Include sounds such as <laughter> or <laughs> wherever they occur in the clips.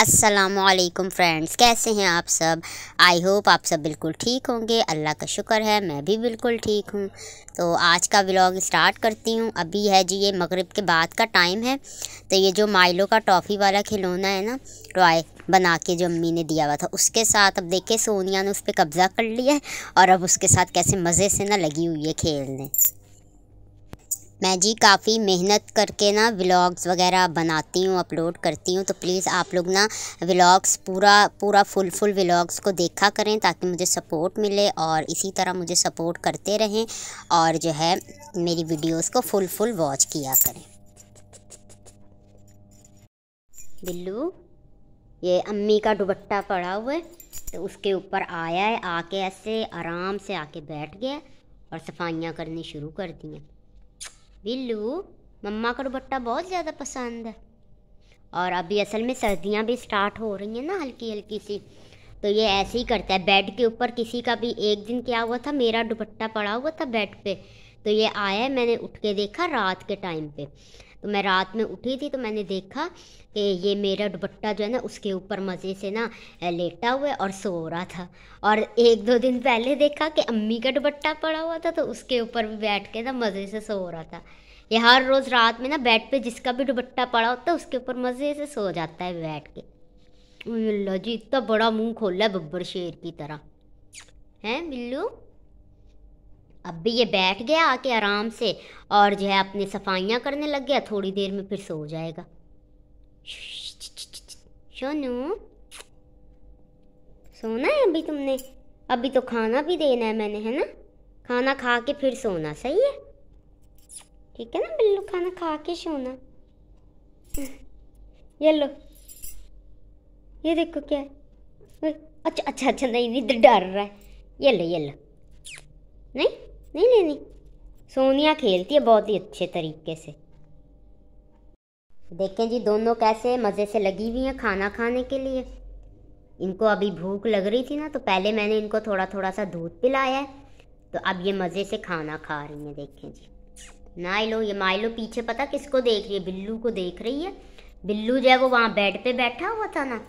असलकम फ्रेंड्स कैसे हैं आप सब आई होप आप सब बिल्कुल ठीक होंगे अल्लाह का शुक्र है मैं भी बिल्कुल ठीक हूँ तो आज का व्लॉग स्टार्ट करती हूँ अभी है जी ये मगरिब के बाद का टाइम है तो ये जो माइलो का टॉफ़ी वाला खिलौना है ना टॉय बना के जो अम्मी ने दिया हुआ था उसके साथ अब देखे सोनिया ने उस पर कब्ज़ा कर लिया है और अब उसके साथ कैसे मज़े से ना लगी हुई है खेलने मैं जी काफ़ी मेहनत करके ना व्लॉग्स वगैरह बनाती हूँ अपलोड करती हूँ तो प्लीज़ आप लोग ना व्लॉग्स पूरा पूरा फुल फुल व्लॉग्स को देखा करें ताकि मुझे सपोर्ट मिले और इसी तरह मुझे सपोर्ट करते रहें और जो है मेरी वीडियोस को फुल फुल वॉच किया करें बिल्लू ये अम्मी का दुबट्टा पड़ा हुआ है तो उसके ऊपर आया है आके ऐसे आराम से आके बैठ गया और सफाइयाँ करनी शुरू कर दी हैं बिल्लू मम्मा का दुपट्टा बहुत ज़्यादा पसंद है और अभी असल में सर्दियाँ भी स्टार्ट हो रही हैं ना हल्की हल्की सी तो ये ऐसे ही करता है बेड के ऊपर किसी का भी एक दिन क्या हुआ था मेरा दुपट्टा पड़ा हुआ था बेड पे तो ये आया मैंने उठ के देखा रात के टाइम पे तो मैं रात में उठी थी तो मैंने देखा कि ये मेरा दुपट्टा जो है ना उसके ऊपर मज़े से ना लेटा हुआ है और सो रहा था और एक दो दिन पहले देखा कि अम्मी का दुपट्टा पड़ा हुआ था तो उसके ऊपर भी बैठ के ना मज़े से सो रहा था ये हर रोज़ रात में ना बेड पे जिसका भी दुपट्टा पड़ा होता है उसके ऊपर मज़े से सो जाता है बैठ के अल्लाह जी इतना बड़ा मुंह खोला है बब्बर शेर की तरह हैं बिल्लू अब भी ये बैठ गया आके आराम से और जो है अपने सफाइयाँ करने लग गया थोड़ी देर में फिर सो जाएगा सोनू सोना है अभी तुमने अभी तो खाना भी देना है मैंने है ना खाना खा के फिर सोना सही है ठीक है ना बिल्लू खाना खा के सोना ये लो ये देखो क्या है अच्छा अच्छा अच्छा नहीं इधर डर रहा है ये लो ये लो नहीं नहीं नहीं नहीं सोनिया खेलती है बहुत ही अच्छे तरीके से देखें जी दोनों कैसे मज़े से लगी हुई हैं खाना खाने के लिए इनको अभी भूख लग रही थी ना तो पहले मैंने इनको थोड़ा थोड़ा सा दूध पिलाया है तो अब ये मज़े से खाना खा रही हैं देखें जी नाइलो ये माइलो पीछे पता किसको देख रही है बिल्लू को देख रही है बिल्लू जो है वो वहाँ बेड पे बैठा हुआ था ना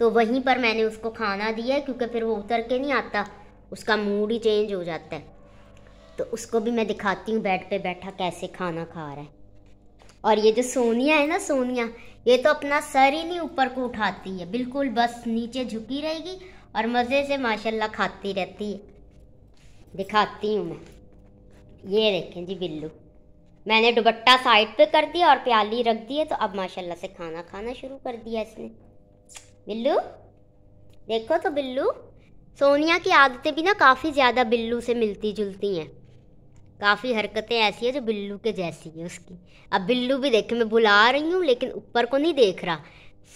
तो वहीं पर मैंने उसको खाना दिया क्योंकि फिर वो उतर के नहीं आता उसका मूड ही चेंज हो जाता है तो उसको भी मैं दिखाती हूँ बेड पे बैठा कैसे खाना खा रहा है और ये जो सोनिया है ना सोनिया ये तो अपना सर ही नहीं ऊपर को उठाती है बिल्कुल बस नीचे झुकी रहेगी और मज़े से माशाल्लाह खाती रहती है दिखाती हूँ मैं ये देखें जी बिल्लू मैंने दुपट्टा साइड पे कर दिया और प्याली रख दी है तो अब माशाल्लाह से खाना खाना शुरू कर दिया इसने बिल्लू देखो तो बिल्लू सोनिया की आदतें भी ना काफ़ी ज़्यादा बिल्लू से मिलती जुलती हैं काफ़ी हरकतें ऐसी है जो बिल्लू के जैसी है उसकी अब बिल्लू भी देखे मैं बुला रही हूँ लेकिन ऊपर को नहीं देख रहा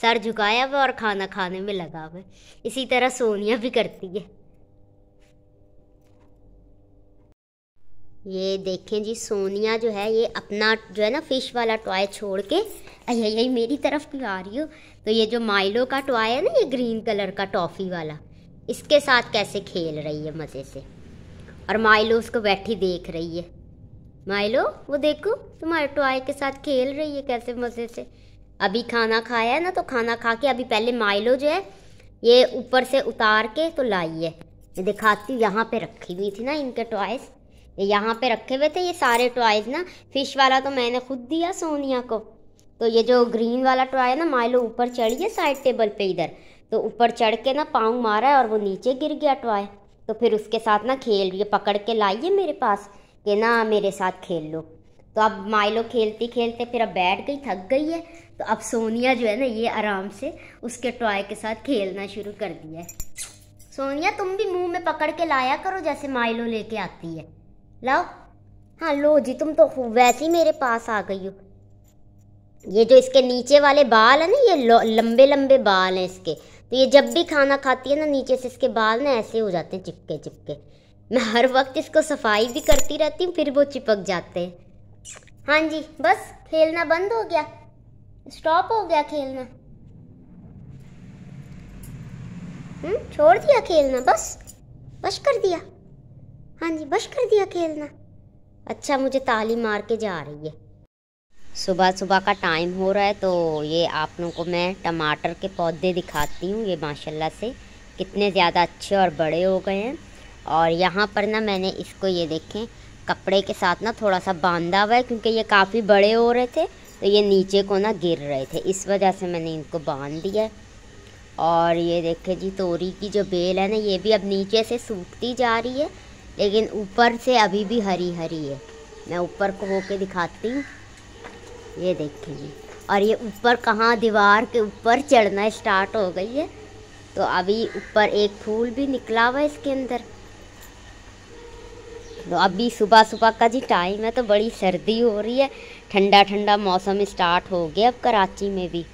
सर झुकाया हुआ और खाना खाने में लगा हुआ इसी तरह सोनिया भी करती है ये देखें जी सोनिया जो है ये अपना जो है ना फिश वाला टॉय छोड़ के अये मेरी तरफ क्यों आ रही हो तो ये जो माइलो का टॉय है ना ये ग्रीन कलर का टॉफ़ी वाला इसके साथ कैसे खेल रही है मज़े से और माइलो उसको बैठी देख रही है माइलो वो देखो तुम्हारे टॉय के साथ खेल रही है कैसे मज़े से अभी खाना खाया है ना तो खाना खा के अभी पहले माइलो जो है ये ऊपर से उतार के तो लाई है मैं दिखाती हूँ यहाँ पे रखी हुई थी ना इनके टॉयज़ ये यहाँ पे रखे हुए थे ये सारे टॉयज़ ना फिश वाला तो मैंने खुद दिया सोनिया को तो ये जो ग्रीन वाला टॉय है ना माइलो ऊपर चढ़ी है साइड टेबल पे इधर तो ऊपर चढ़ के ना पाँव मारा है और वो नीचे गिर गया टॉय तो फिर उसके साथ ना खेल है पकड़ के लाइए मेरे पास कि ना मेरे साथ खेल लो तो अब माइलो खेलते खेलते फिर अब बैठ गई थक गई है तो अब सोनिया जो है ना ये आराम से उसके टॉय के साथ खेलना शुरू कर दिया है सोनिया तुम भी मुंह में पकड़ के लाया करो जैसे माइलो लेके आती है लाओ हाँ लो जी तुम तो वैसे ही मेरे पास आ गई हो ये जो इसके नीचे वाले बाल है ना ये लंबे लंबे बाल हैं इसके तो ये जब भी खाना खाती है ना नीचे से इसके बाल ना ऐसे हो जाते हैं चिपके चिपके मैं हर वक्त इसको सफाई भी करती रहती हूँ फिर वो चिपक जाते हैं हाँ जी बस खेलना बंद हो गया स्टॉप हो गया खेलना हम्म छोड़ दिया खेलना बस बश कर दिया हाँ जी बश कर दिया खेलना अच्छा मुझे ताली मार के जा रही है सुबह सुबह का टाइम हो रहा है तो ये आप लोगों को मैं टमाटर के पौधे दिखाती हूँ ये माशाल्लाह से कितने ज़्यादा अच्छे और बड़े हो गए हैं और यहाँ पर ना मैंने इसको ये देखें कपड़े के साथ ना थोड़ा सा बांधा हुआ है क्योंकि ये काफ़ी बड़े हो रहे थे तो ये नीचे को ना गिर रहे थे इस वजह से मैंने इनको बांध दिया और ये देखें जी तोरी की जो बेल है ना ये भी अब नीचे से सूखती जा रही है लेकिन ऊपर से अभी भी हरी हरी है मैं ऊपर को होके दिखाती हूँ ये देखेंगे और ये ऊपर कहाँ दीवार के ऊपर चढ़ना स्टार्ट हो गई है तो अभी ऊपर एक फूल भी निकला हुआ है इसके अंदर तो अभी सुबह सुबह का जी टाइम है तो बड़ी सर्दी हो रही है ठंडा ठंडा मौसम स्टार्ट हो गया अब कराची में भी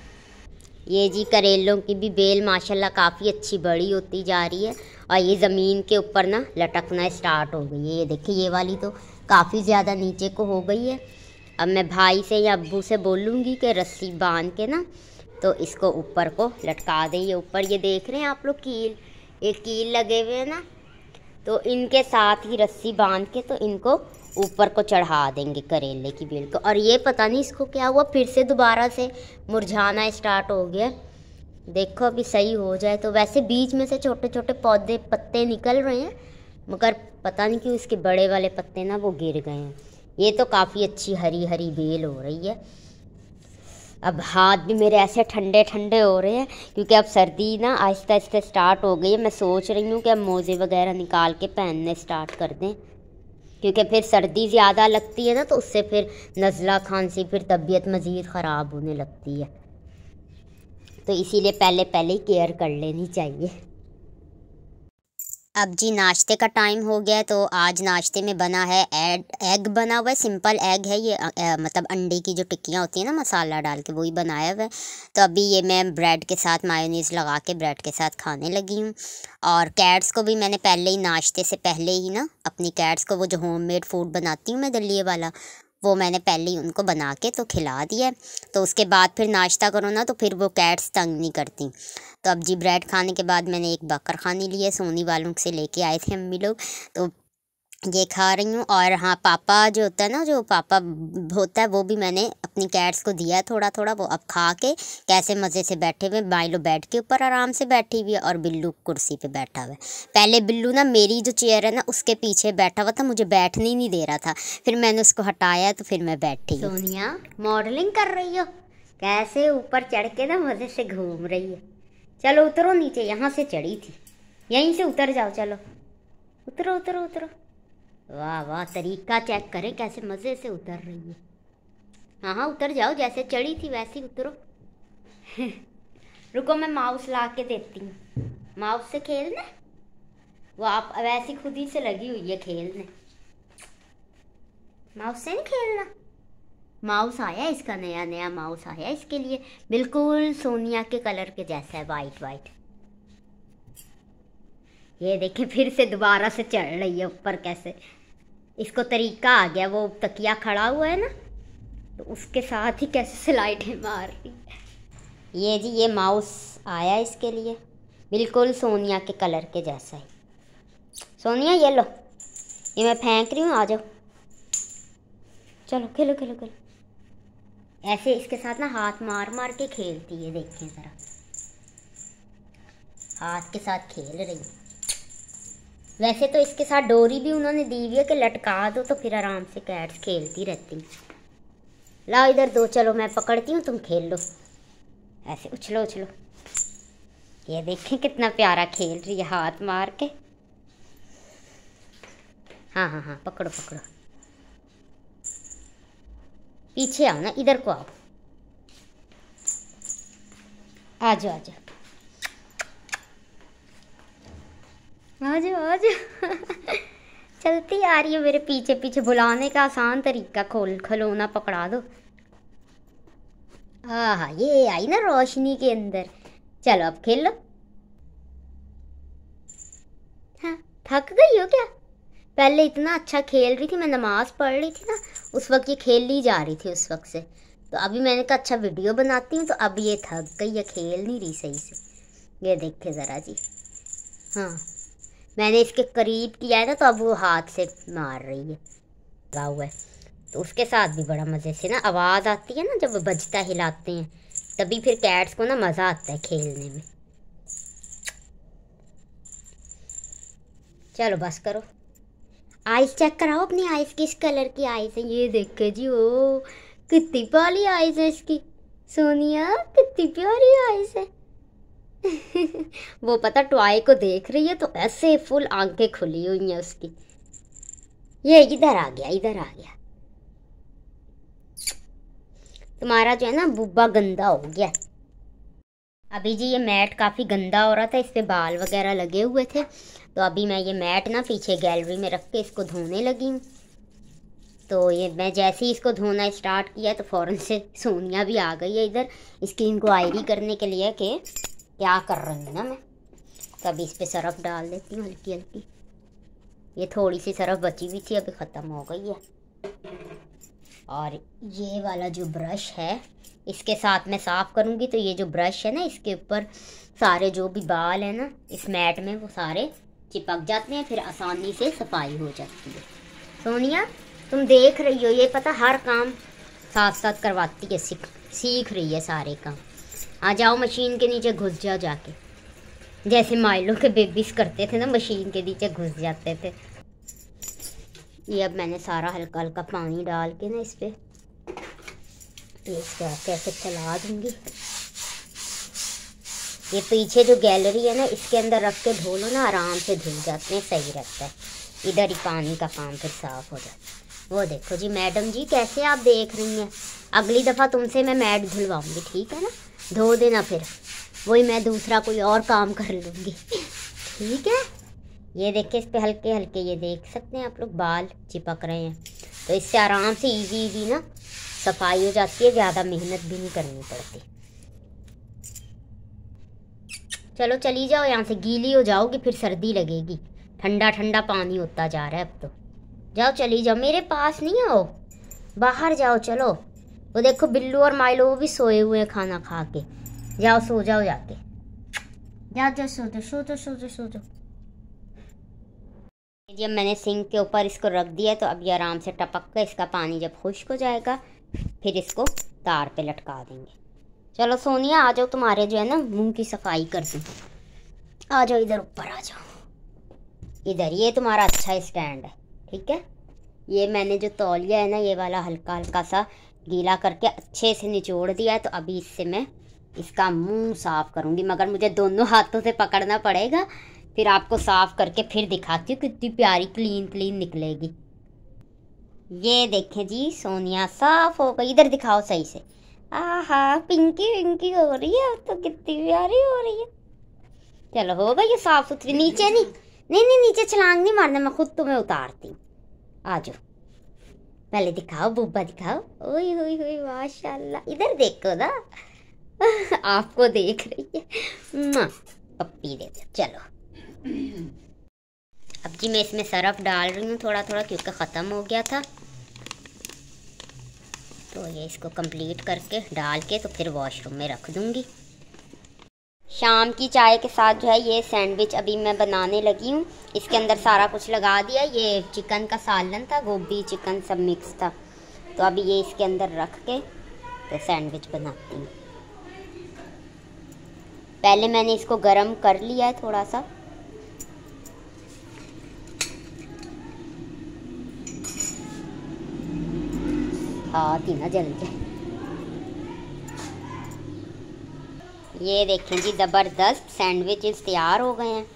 ये जी करेलों की भी बेल माशाल्लाह काफ़ी अच्छी बड़ी होती जा रही है और ये ज़मीन के ऊपर ना लटकना स्टार्ट हो गई है ये देखिए ये वाली तो काफ़ी ज़्यादा नीचे को हो गई है अब मैं भाई से या अब्बू से बोलूँगी कि रस्सी बांध के ना तो इसको ऊपर को लटका दें ये ऊपर ये देख रहे हैं आप लोग कील ये कील लगे हुए हैं ना तो इनके साथ ही रस्सी बांध के तो इनको ऊपर को चढ़ा देंगे करेले की बेल को और ये पता नहीं इसको क्या हुआ फिर से दोबारा से मुरझाना स्टार्ट हो गया देखो अभी सही हो जाए तो वैसे बीच में से छोटे छोटे पौधे पत्ते निकल रहे हैं मगर पता नहीं क्यों इसके बड़े वाले पत्ते ना वो गिर गए हैं ये तो काफ़ी अच्छी हरी हरी बेल हो रही है अब हाथ भी मेरे ऐसे ठंडे ठंडे हो रहे हैं क्योंकि अब सर्दी ना आहिस्ता आहिस्ता स्टार्ट हो गई है मैं सोच रही हूँ कि अब मोज़े वगैरह निकाल के पहनने स्टार्ट कर दें क्योंकि फिर सर्दी ज़्यादा लगती है ना तो उससे फिर नज़ला खांसी फिर तबीयत मज़ीद ख़राब होने लगती है तो इसीलिए पहले पहले ही केयर कर लेनी चाहिए अब जी नाश्ते का टाइम हो गया तो आज नाश्ते में बना है एड एग बना हुआ है सिंपल एग है ये आ, आ, मतलब अंडे की जो टिक्कियाँ होती हैं ना मसाला डाल के वही बनाया हुआ है तो अभी ये मैं ब्रेड के साथ मायोनीज़ लगा के ब्रेड के साथ खाने लगी हूँ और कैट्स को भी मैंने पहले ही नाश्ते से पहले ही ना अपनी कैट्स को वो जो होम मेड फूड बनाती हूँ मैं दलिए वाला वो मैंने पहले ही उनको बना के तो खिला दिया तो उसके बाद फिर नाश्ता करो ना तो फिर वो कैट्स तंग नहीं करती तो अब जी ब्रेड खाने के बाद मैंने एक बकर खानी लिया सोनी वालों से लेके आए थे अम्मी लोग तो ये खा रही हूँ और हाँ पापा जो होता है ना जो पापा होता है वो भी मैंने अपनी कैट्स को दिया है थोड़ा थोड़ा वो अब खा के कैसे मज़े से बैठे हुए लो बेड के ऊपर आराम से बैठी हुई है और बिल्लू कुर्सी पे बैठा हुआ है पहले बिल्लू ना मेरी जो चेयर है ना उसके पीछे बैठा हुआ था मुझे बैठने ही नहीं दे रहा था फिर मैंने उसको हटाया तो फिर मैं बैठी सोनिया मॉडलिंग कर रही हो कैसे ऊपर चढ़ के ना मज़े से घूम रही है चलो उतरो नीचे यहाँ से चढ़ी थी यहीं से उतर जाओ चलो उतरो उतरो उतरो वाह वाह तरीका चेक करें कैसे मज़े से उतर रही है हाँ हाँ उतर जाओ जैसे चढ़ी थी वैसे ही उतरो <laughs> रुको मैं माउस ला के देती हूँ माउस से खेलने वो आप वैसी खुद ही से लगी हुई है खेलने माउस से नहीं खेलना माउस आया इसका नया नया माउस आया इसके लिए बिल्कुल सोनिया के कलर के जैसा है वाइट वाइट ये देखें फिर से दोबारा से चढ़ रही है ऊपर कैसे इसको तरीका आ गया वो तकिया खड़ा हुआ है ना तो उसके साथ ही कैसे स्लाइडें मार रही ये जी ये माउस आया इसके लिए बिल्कुल सोनिया के कलर के जैसा ही सोनिया ये लो ये मैं फेंक रही हूँ आ जाओ चलो खेलो खेलो खेलो ऐसे इसके साथ ना हाथ मार मार के खेलती है देखें ज़रा हाथ के साथ खेल रही है वैसे तो इसके साथ डोरी भी उन्होंने दी हुई है कि लटका दो तो फिर आराम से कैट्स खेलती रहती लाओ इधर दो चलो मैं पकड़ती हूँ तुम खेल लो ऐसे उछलो उछलो ये देखें कितना प्यारा खेल रही है हाथ मार के हाँ हाँ हाँ पकड़ो पकड़ो पीछे आओ ना इधर को आओ आ जाओ आ जाओ आज आज चलती आ रही है मेरे पीछे पीछे बुलाने का आसान तरीका खोल खलोना पकड़ा दो हाँ हाँ ये आई ना रोशनी के अंदर चलो अब खेल लो हाँ थक गई हो क्या पहले इतना अच्छा खेल रही थी मैं नमाज़ पढ़ रही थी ना उस वक्त ये खेल ली जा रही थी उस वक्त से तो अभी मैंने कहा अच्छा वीडियो बनाती हूँ तो अब ये थक गई है खेल नहीं रही सही से ये देखे ज़रा जी हाँ मैंने इसके करीब किया है ना तो अब वो हाथ से मार रही है लगा हुआ है तो उसके साथ भी बड़ा मज़े से ना आवाज़ आती है ना जब वो बजता हिलाते हैं तभी फिर कैट्स को ना मज़ा आता है खेलने में चलो बस करो आइस चेक कराओ अपनी आइस किस कलर की आइस है ये देखो जी ओ कितनी प्यारी आइस है इसकी सोनिया कितनी प्यारी आइस है वो पता टॉय को देख रही है तो ऐसे फुल आंखें खुली हुई हैं उसकी ये इधर आ गया इधर आ गया तुम्हारा जो है ना बुब्बा गंदा हो गया अभी जी ये मैट काफ़ी गंदा हो रहा था इस पर बाल वगैरह लगे हुए थे तो अभी मैं ये मैट ना पीछे गैलरी में रख के इसको धोने लगी हूँ तो ये मैं जैसे ही इसको धोना स्टार्ट किया तो फ़ौरन से सोनिया भी आ गई है इधर इसकी इंक्वायरी आयरी करने के लिए कि क्या कर रही हूँ ना मैं कभी इस पर सरफ डाल देती हूँ हल्की हल्की ये थोड़ी सी सरफ बची हुई थी अभी ख़त्म हो गई है और ये वाला जो ब्रश है इसके साथ मैं साफ़ करूँगी तो ये जो ब्रश है ना इसके ऊपर सारे जो भी बाल हैं ना इस मैट में वो सारे चिपक जाते हैं फिर आसानी से सफाई हो जाती है सोनिया तुम देख रही हो ये पता हर काम साथ साथ करवाती है सीख सीख रही है सारे काम आ जाओ मशीन के नीचे घुस जाओ जाके जैसे माइलों के बेबीज करते थे ना मशीन के नीचे घुस जाते थे ये अब मैंने सारा हल्का हल्का पानी डाल के ना इस पर तो इसको ऐसे चला दूँगी ये पीछे जो गैलरी है ना इसके अंदर रख के धो लो ना आराम से धुल जाते हैं सही रहता है इधर ही पानी का काम फिर साफ़ हो जाता है वो देखो जी मैडम जी कैसे आप देख रही हैं अगली दफ़ा तुमसे मैं मैट धुलवाऊँगी ठीक है ना धो देना फिर वही मैं दूसरा कोई और काम कर लूँगी ठीक है ये देखिए इस पर हल्के हल्के ये देख सकते हैं आप लोग बाल चिपक रहे हैं तो इससे आराम से इजी इजी ना सफाई हो जाती है ज़्यादा मेहनत भी नहीं करनी पड़ती चलो चली जाओ यहाँ से गीली हो जाओगी फिर सर्दी लगेगी ठंडा ठंडा पानी होता जा रहा है अब तो जाओ चली जाओ मेरे पास नहीं आओ बाहर जाओ चलो वो देखो बिल्लू और माइलो वो भी सोए हुए हैं खाना खा के जाओ सो जाओ जाके जाओ सो सो जाओ सो जाओ सो जाओ जब मैंने सिंक के ऊपर इसको रख दिया तो अब ये आराम से टपक कर इसका पानी जब खुश्क हो जाएगा फिर इसको तार पे लटका देंगे चलो सोनिया आ जाओ तुम्हारे जो है ना मुंह की सफाई कर दूँ आ जाओ इधर ऊपर आ जाओ इधर ये तुम्हारा अच्छा स्टैंड है ठीक है ये मैंने जो तौलिया है ना ये वाला हल्का हल्का सा गीला करके अच्छे से निचोड़ दिया है तो अभी इससे मैं इसका मुंह साफ़ करूँगी मगर मुझे दोनों हाथों से पकड़ना पड़ेगा फिर आपको साफ़ करके फिर दिखाती हूँ कितनी प्यारी क्लीन क्लीन निकलेगी ये देखें जी सोनिया साफ़ हो गई इधर दिखाओ सही से आहा पिंकी विंकी हो रही है तो कितनी प्यारी हो रही है चलो हो गई साफ़ सुथरी नीचे नहीं नहीं नहीं नीचे छलांग नहीं मारना मैं खुद तुम्हें उतारती आ जाओ पहले दिखाओ बुब्बा दिखाओ ओई हुई हुई माशाल्लाह इधर देखो ना <laughs> आपको देख रही है पप्पी दे दो चलो अब जी मैं इसमें सरफ डाल रही हूँ थोड़ा थोड़ा क्योंकि ख़त्म हो गया था तो ये इसको कंप्लीट करके डाल के तो फिर वॉशरूम में रख दूँगी शाम की चाय के साथ जो है ये सैंडविच अभी मैं बनाने लगी हूँ इसके अंदर सारा कुछ लगा दिया ये चिकन का सालन था गोभी चिकन सब मिक्स था तो अभी ये इसके अंदर रख के तो सैंडविच बनाती हूँ पहले मैंने इसको गरम कर लिया है थोड़ा सा हाँ ना जल जाए ये देखें जी ज़बरदस्त सैंडविचेस तैयार हो गए हैं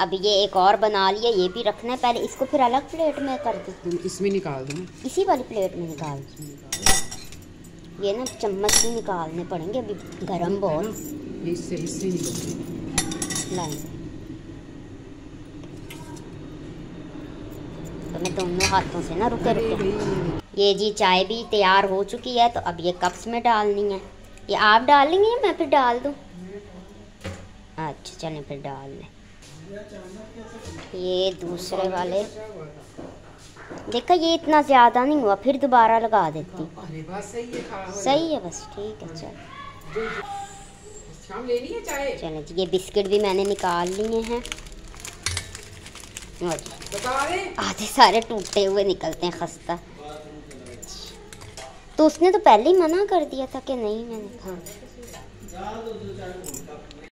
अब ये एक और बना लिया ये भी रखना है पहले इसको फिर अलग प्लेट में कर दूँ इसमें निकाल दूँ इसी वाली प्लेट में निकाल दूँ ये ना चम्मच भी निकालने पड़ेंगे अभी गर्म बहुत तो मैं दोनों हाथों से ना रुके रुके ये जी चाय भी तैयार हो चुकी है तो अब ये कप्स में डालनी है ये आप डालेंगे या मैं फिर डाल दूँ अच्छा चलें फिर डाल लें ये दूसरे वाले देखा ये इतना ज़्यादा नहीं हुआ फिर दोबारा लगा देती सही है बस ठीक है चल चलें ये बिस्किट भी मैंने निकाल लिए हैं आधे सारे टूटे हुए निकलते हैं खस्ता तो उसने तो पहले ही मना कर दिया था कि नहीं मैंने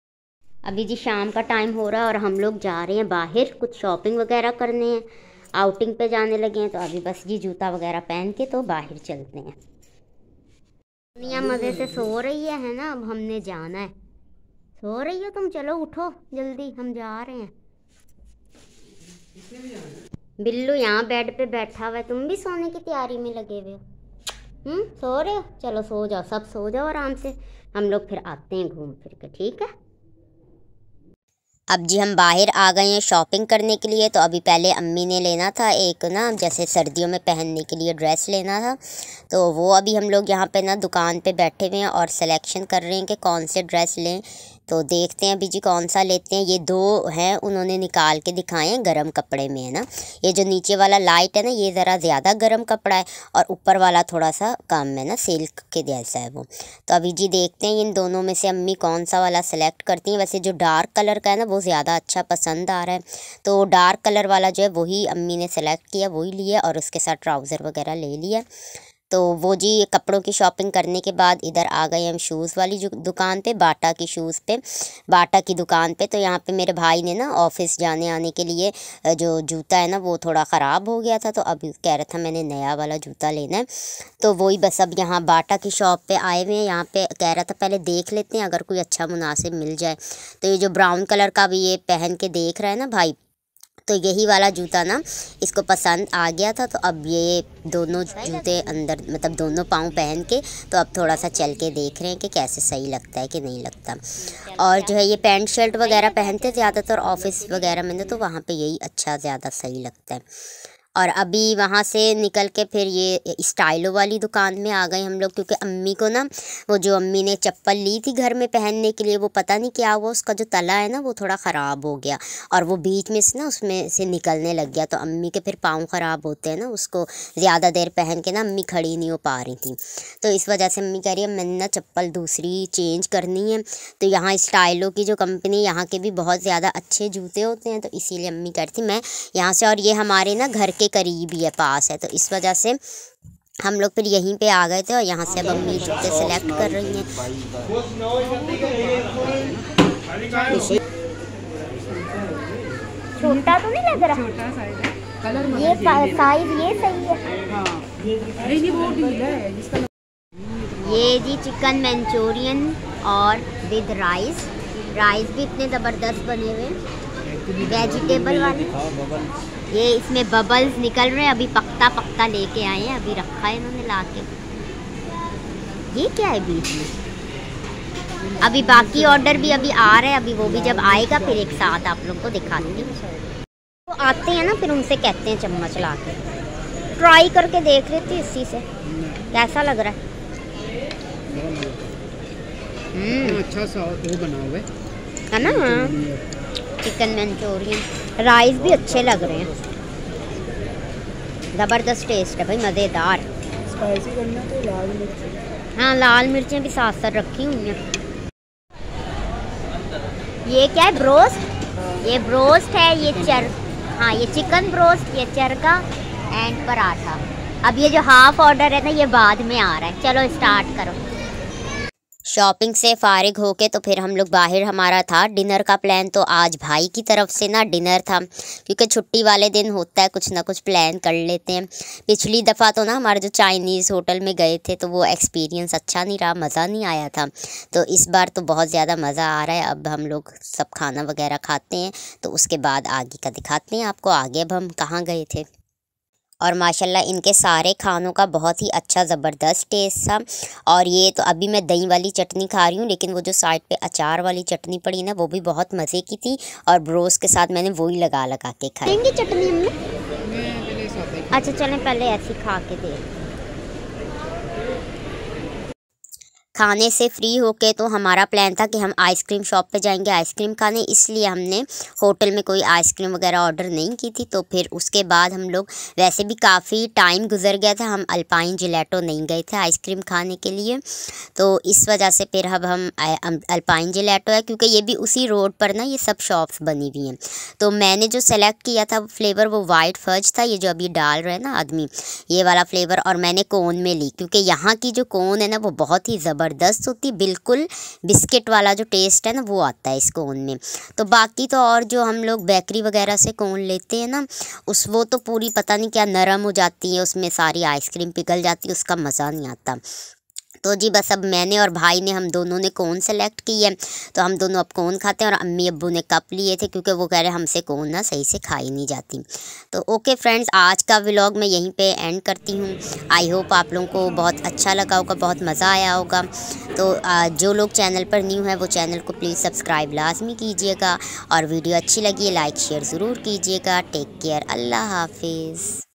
अभी जी शाम का टाइम हो रहा है और हम लोग जा रहे हैं बाहर कुछ शॉपिंग वगैरह करने हैं आउटिंग पे जाने लगे हैं तो अभी बस जी जूता वगैरह पहन के तो बाहर चलते हैं दुनिया मज़े से सो रही है है ना अब हमने जाना है सो रही हो तुम चलो उठो जल्दी हम जा रहे हैं बिल्लू यहाँ बेड पे बैठा हुआ है तुम भी सोने की तैयारी में लगे हुए हो हम्म सो रहे हो चलो सो जाओ सब सो जाओ आराम से हम लोग फिर आते हैं घूम फिर के ठीक है अब जी हम बाहर आ गए हैं शॉपिंग करने के लिए तो अभी पहले अम्मी ने लेना था एक ना जैसे सर्दियों में पहनने के लिए ड्रेस लेना था तो वो अभी हम लोग यहाँ पे ना दुकान पे बैठे हुए हैं और सिलेक्शन कर रहे हैं कि कौन से ड्रेस लें तो देखते हैं अभी जी कौन सा लेते हैं ये दो हैं उन्होंने निकाल के दिखाए हैं गर्म कपड़े में है ना ये जो नीचे वाला लाइट है ना ये ज़रा ज़्यादा गर्म कपड़ा है और ऊपर वाला थोड़ा सा कम है ना सिल्क के जैसा है वो तो अभी जी देखते हैं इन दोनों में से अम्मी कौन सा वाला सेलेक्ट करती हैं वैसे जो डार्क कलर का है ना वो ज़्यादा अच्छा पसंद आ रहा है तो डार्क कलर वाला जो है वही अम्मी ने सेलेक्ट किया वही लिया और उसके साथ ट्राउज़र वगैरह ले लिया तो वो जी कपड़ों की शॉपिंग करने के बाद इधर आ गए हम शूज़ वाली जो दुकान पे बाटा की शूज़ पे बाटा की दुकान पे तो यहाँ पे मेरे भाई ने ना ऑफिस जाने आने के लिए जो जूता है ना वो थोड़ा ख़राब हो गया था तो अब कह रहा था मैंने नया वाला जूता लेना है तो वही बस अब यहाँ बाटा की शॉप पर आए हुए हैं यहाँ पर कह रहा था पहले देख लेते हैं अगर कोई अच्छा मुनासिब मिल जाए तो ये जो ब्राउन कलर का भी ये पहन के देख रहा है ना भाई तो यही वाला जूता ना इसको पसंद आ गया था तो अब ये दोनों जूते अंदर मतलब दोनों पाँव पहन के तो अब थोड़ा सा चल के देख रहे हैं कि कैसे सही लगता है कि नहीं लगता और जो है ये पैंट शर्ट वगैरह पहनते ज़्यादातर ऑफिस वगैरह में तो वहाँ पर यही अच्छा ज़्यादा सही लगता है और अभी वहाँ से निकल के फिर ये स्टाइलो वाली दुकान में आ गए हम लोग क्योंकि अम्मी को ना वो जो अम्मी ने चप्पल ली थी घर में पहनने के लिए वो पता नहीं क्या हुआ उसका जो तला है ना वो थोड़ा ख़राब हो गया और वो बीच में से ना उसमें से निकलने लग गया तो अम्मी के फिर पाँव ख़राब होते हैं ना उसको ज़्यादा देर पहन के ना अम्मी खड़ी नहीं हो पा रही थी तो इस वजह से अम्मी कह रही है मैंने ना चप्पल दूसरी चेंज करनी है तो यहाँ स्टाइलो की जो कंपनी यहाँ के भी बहुत ज़्यादा अच्छे जूते होते हैं तो इसीलिए अम्मी थी मैं यहाँ से और ये हमारे ना घर के के करीब ही है पास है तो इस वजह से हम लोग फिर यहीं पे आ गए थे और यहाँ से अब अम्मी जूते सेलेक्ट कर रही हैं छोटा तो नहीं लग रहा ये साइज ये सही है ये जी चिकन मंचूरियन और विद राइस राइस भी इतने ज़बरदस्त बने हुए हैं वेजिटेबल वाली ये इसमें बबल्स निकल रहे हैं अभी पकता पकता लेके आए हैं अभी रखा है इन्होंने ला के ये क्या है बीच में अभी बाकी ऑर्डर भी अभी आ रहे हैं अभी वो भी जब आएगा फिर एक साथ आप लोग को दिखा हूँ वो आते हैं ना फिर उनसे कहते हैं चम्मच ला के ट्राई करके देख रही थी इसी से कैसा लग रहा है हम्म। अच्छा सा वो बना हुआ है ना चिकन मंचूरियन राइस भी अच्छे लग रहे हैं ज़बरदस्त टेस्ट है भाई मज़ेदार तो हाँ लाल मिर्चें भी साथ साथ रखी हुई हैं ये क्या है ब्रोस्ट ये ब्रोस्ट है ये चर हाँ ये चिकन ब्रोस्ट ये चरका एंड पराठा अब ये जो हाफ ऑर्डर है ना ये बाद में आ रहा है चलो स्टार्ट करो शॉपिंग से फारिग होके तो फिर हम लोग बाहर हमारा था डिनर का प्लान तो आज भाई की तरफ से ना डिनर था क्योंकि छुट्टी वाले दिन होता है कुछ ना कुछ प्लान कर लेते हैं पिछली दफ़ा तो ना हमारे जो चाइनीज़ होटल में गए थे तो वो एक्सपीरियंस अच्छा नहीं रहा मज़ा नहीं आया था तो इस बार तो बहुत ज़्यादा मज़ा आ रहा है अब हम लोग सब खाना वगैरह खाते हैं तो उसके बाद आगे का दिखाते हैं आपको आगे अब हम कहाँ गए थे और माशाल्लाह इनके सारे खानों का बहुत ही अच्छा ज़बरदस्त टेस्ट था और ये तो अभी मैं दही वाली चटनी खा रही हूँ लेकिन वो जो साइड पे अचार वाली चटनी पड़ी ना वो भी बहुत मज़े की थी और ब्रोस के साथ मैंने वही लगा लगा के खाई चटनी हमने अच्छा चलें पहले ऐसी खा के देख खाने से फ्री होके तो हमारा प्लान था कि हम आइसक्रीम शॉप पे जाएंगे आइसक्रीम खाने इसलिए हमने होटल में कोई आइसक्रीम वगैरह ऑर्डर नहीं की थी तो फिर उसके बाद हम लोग वैसे भी काफ़ी टाइम गुजर गया था हम अल्पाइन जिलेटो नहीं गए थे आइसक्रीम खाने के लिए तो इस वजह से फिर अब हम अल्पाइन जिलेटो है क्योंकि ये भी उसी रोड पर ना ये सब शॉप्स बनी हुई हैं तो मैंने जो सेलेक्ट किया था फ्लेवर वो वाइट फर्ज था ये जो अभी डाल रहे हैं ना आदमी ये वाला फ्लेवर और मैंने कोन में ली क्योंकि यहाँ की जो कोन है ना वो बहुत ही ज़बर ज़बरदस्त होती बिल्कुल बिस्किट वाला जो टेस्ट है ना वो आता है इस कोन में तो बाकी तो और जो हम लोग बेकरी वगैरह से कोन लेते हैं ना उस वो तो पूरी पता नहीं क्या नरम हो जाती है उसमें सारी आइसक्रीम पिघल जाती है उसका मज़ा नहीं आता तो जी बस अब मैंने और भाई ने हम दोनों ने कौन सेलेक्ट की है तो हम दोनों अब कौन खाते हैं और अम्मी अब्बू ने कप लिए थे क्योंकि वो कह रहे हमसे कौन ना सही से खाई नहीं जाती तो ओके फ्रेंड्स आज का व्लॉग मैं यहीं पे एंड करती हूँ आई होप आप लोगों को बहुत अच्छा लगा होगा बहुत मज़ा आया होगा तो जो लोग चैनल पर न्यू हैं वो चैनल को प्लीज़ सब्सक्राइब लाजमी कीजिएगा और वीडियो अच्छी लगी लाइक शेयर ज़रूर कीजिएगा टेक केयर अल्लाह हाफिज़